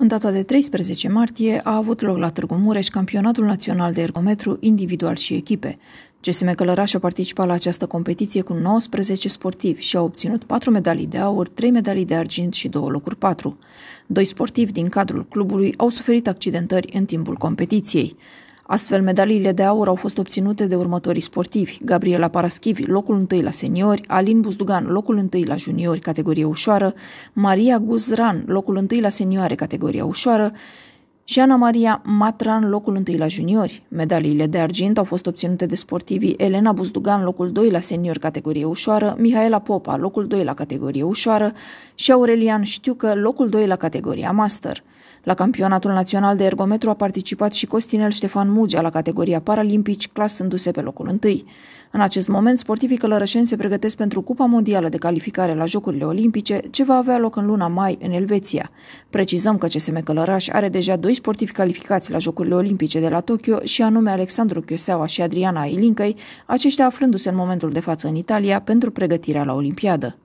În data de 13 martie a avut loc la Târgu Mureș campionatul național de ergometru individual și echipe. CSM Călăraș a participat la această competiție cu 19 sportivi și a obținut 4 medalii de aur, 3 medalii de argint și 2 locuri 4. Doi sportivi din cadrul clubului au suferit accidentări în timpul competiției. Astfel, medaliile de aur au fost obținute de următorii sportivi. Gabriela Paraschivi, locul întâi la seniori, Alin Buzdugan, locul întâi la juniori, categorie ușoară, Maria Guzran, locul întâi la senioare, categorie ușoară și Ana Maria Matra în locul întâi la juniori. Medaliile de argint au fost obținute de sportivii Elena Buzdugan, locul 2 la senior categorie ușoară, Mihaela Popa, locul 2 la categorie ușoară și Aurelian Știucă, locul 2 la categoria master. La campionatul național de ergometru a participat și Costinel Ștefan Mugea la categoria paralimpici, clasându-se pe locul 1. În acest moment, sportivii călărășeni se pregătesc pentru Cupa Mondială de Calificare la Jocurile Olimpice, ce va avea loc în luna mai în Elveția. Precizăm că CSM Călăraș are deja 12 sportivi calificați la Jocurile Olimpice de la Tokyo, și anume Alexandru Chioseaua și Adriana Ilincăi, aceștia aflându-se în momentul de față în Italia pentru pregătirea la Olimpiadă.